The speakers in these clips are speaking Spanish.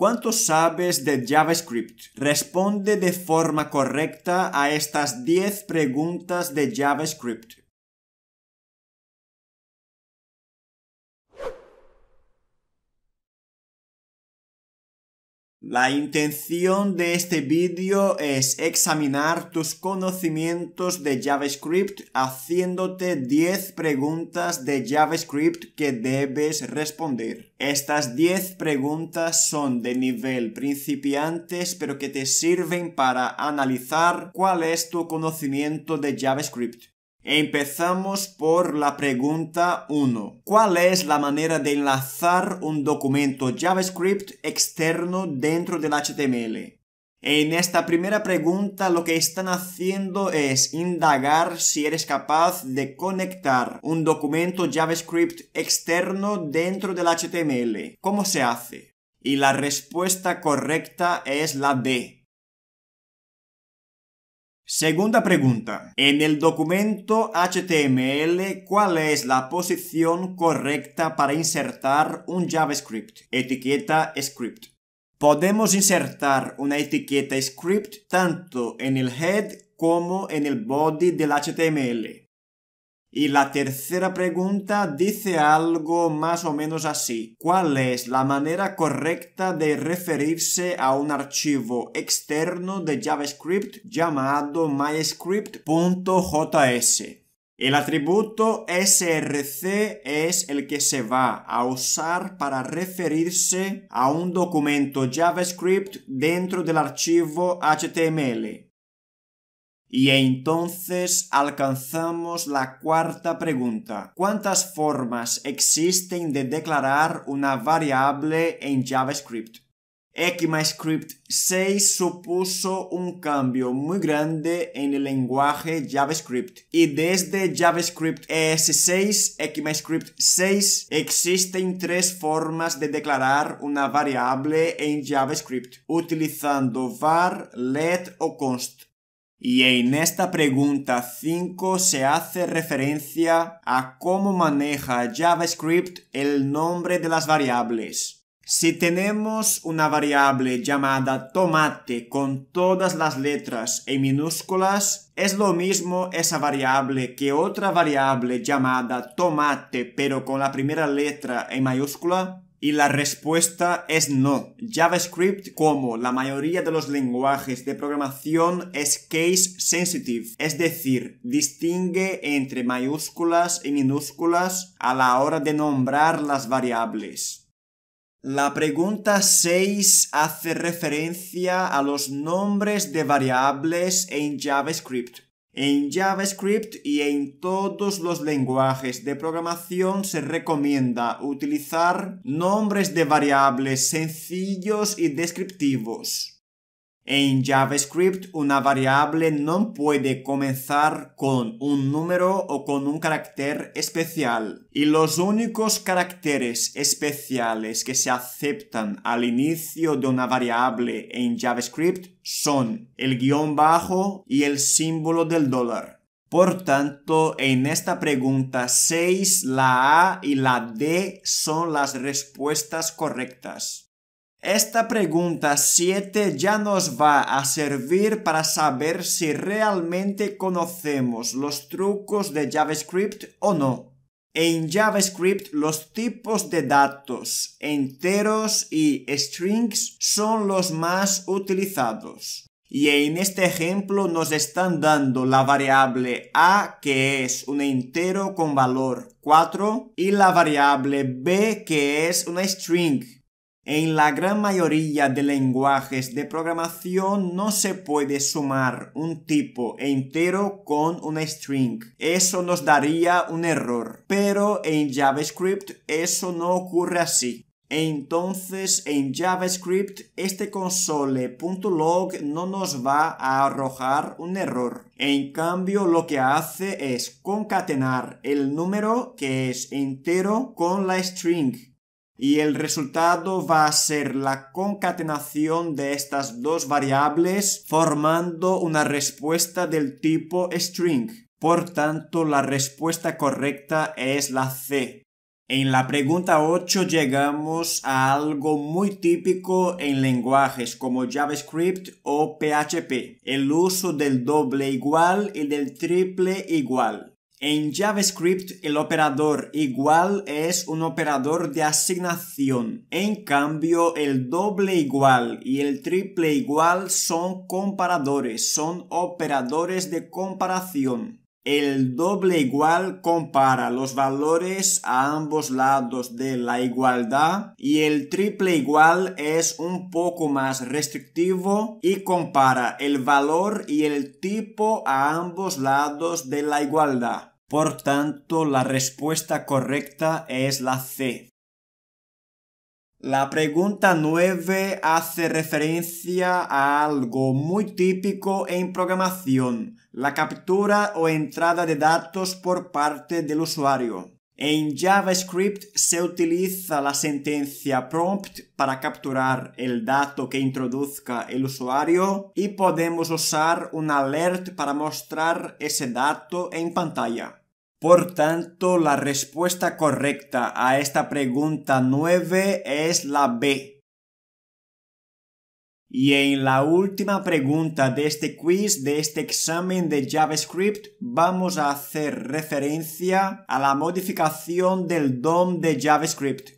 ¿Cuánto sabes de JavaScript? Responde de forma correcta a estas 10 preguntas de JavaScript. La intención de este vídeo es examinar tus conocimientos de JavaScript haciéndote 10 preguntas de JavaScript que debes responder. Estas 10 preguntas son de nivel principiantes pero que te sirven para analizar cuál es tu conocimiento de JavaScript. Empezamos por la pregunta 1. ¿Cuál es la manera de enlazar un documento JavaScript externo dentro del HTML? En esta primera pregunta lo que están haciendo es indagar si eres capaz de conectar un documento JavaScript externo dentro del HTML. ¿Cómo se hace? Y la respuesta correcta es la B. Segunda pregunta. En el documento HTML, ¿cuál es la posición correcta para insertar un JavaScript? Etiqueta script. Podemos insertar una etiqueta script tanto en el head como en el body del HTML. Y la tercera pregunta dice algo más o menos así. ¿Cuál es la manera correcta de referirse a un archivo externo de JavaScript llamado myscript.js? El atributo src es el que se va a usar para referirse a un documento JavaScript dentro del archivo HTML. Y entonces alcanzamos la cuarta pregunta. ¿Cuántas formas existen de declarar una variable en JavaScript? ECMAScript 6 supuso un cambio muy grande en el lenguaje JavaScript y desde JavaScript ES6, ECMAScript 6, existen tres formas de declarar una variable en JavaScript utilizando var, let o const. Y en esta pregunta 5 se hace referencia a cómo maneja JavaScript el nombre de las variables. Si tenemos una variable llamada tomate con todas las letras en minúsculas, es lo mismo esa variable que otra variable llamada tomate pero con la primera letra en mayúscula. Y la respuesta es no. JavaScript, como la mayoría de los lenguajes de programación, es case sensitive, es decir, distingue entre mayúsculas y minúsculas a la hora de nombrar las variables. La pregunta 6 hace referencia a los nombres de variables en JavaScript. En JavaScript y en todos los lenguajes de programación se recomienda utilizar nombres de variables sencillos y descriptivos. En JavaScript, una variable no puede comenzar con un número o con un carácter especial. Y los únicos caracteres especiales que se aceptan al inicio de una variable en JavaScript son el guión bajo y el símbolo del dólar. Por tanto, en esta pregunta 6, la A y la D son las respuestas correctas. Esta pregunta 7 ya nos va a servir para saber si realmente conocemos los trucos de JavaScript o no. En JavaScript los tipos de datos enteros y strings son los más utilizados. Y en este ejemplo nos están dando la variable a que es un entero con valor 4 y la variable b que es una string en la gran mayoría de lenguajes de programación no se puede sumar un tipo entero con una string. Eso nos daría un error. Pero en JavaScript eso no ocurre así. Entonces en JavaScript este console.log no nos va a arrojar un error. En cambio lo que hace es concatenar el número que es entero con la string y el resultado va a ser la concatenación de estas dos variables formando una respuesta del tipo string. Por tanto, la respuesta correcta es la C. En la pregunta 8 llegamos a algo muy típico en lenguajes como JavaScript o PHP, el uso del doble igual y del triple igual. En JavaScript el operador igual es un operador de asignación. En cambio, el doble igual y el triple igual son comparadores, son operadores de comparación. El doble igual compara los valores a ambos lados de la igualdad y el triple igual es un poco más restrictivo y compara el valor y el tipo a ambos lados de la igualdad. Por tanto, la respuesta correcta es la C. La pregunta 9 hace referencia a algo muy típico en programación, la captura o entrada de datos por parte del usuario. En JavaScript se utiliza la sentencia prompt para capturar el dato que introduzca el usuario y podemos usar un alert para mostrar ese dato en pantalla. Por tanto, la respuesta correcta a esta pregunta 9 es la B. Y en la última pregunta de este quiz, de este examen de JavaScript, vamos a hacer referencia a la modificación del DOM de JavaScript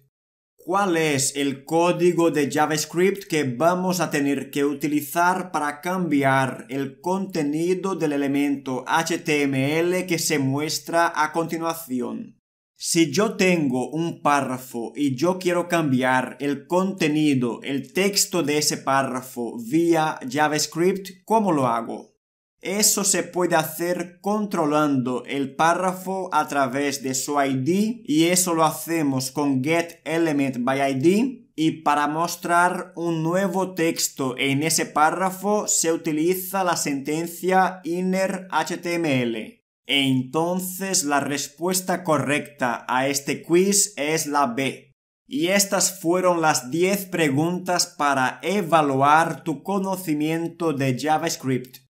cuál es el código de JavaScript que vamos a tener que utilizar para cambiar el contenido del elemento HTML que se muestra a continuación. Si yo tengo un párrafo y yo quiero cambiar el contenido, el texto de ese párrafo vía JavaScript, ¿cómo lo hago? Eso se puede hacer controlando el párrafo a través de su ID y eso lo hacemos con getElementById. y para mostrar un nuevo texto en ese párrafo se utiliza la sentencia innerHTML. entonces la respuesta correcta a este quiz es la B. Y estas fueron las 10 preguntas para evaluar tu conocimiento de JavaScript.